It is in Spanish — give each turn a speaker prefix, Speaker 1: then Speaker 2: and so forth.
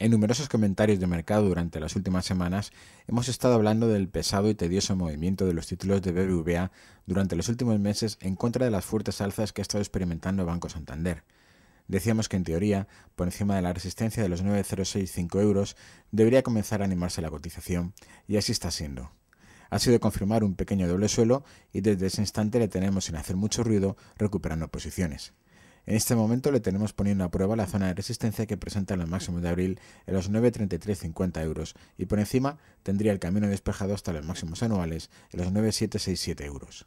Speaker 1: En numerosos comentarios de mercado durante las últimas semanas hemos estado hablando del pesado y tedioso movimiento de los títulos de BBVA durante los últimos meses en contra de las fuertes alzas que ha estado experimentando Banco Santander. Decíamos que en teoría, por encima de la resistencia de los 9,065 euros, debería comenzar a animarse la cotización, y así está siendo. Ha sido confirmar un pequeño doble suelo y desde ese instante le tenemos sin hacer mucho ruido recuperando posiciones. En este momento le tenemos poniendo a prueba la zona de resistencia que presenta los máximos de abril en los 9.3350 euros y por encima tendría el camino despejado hasta los máximos anuales en los 9.767 euros.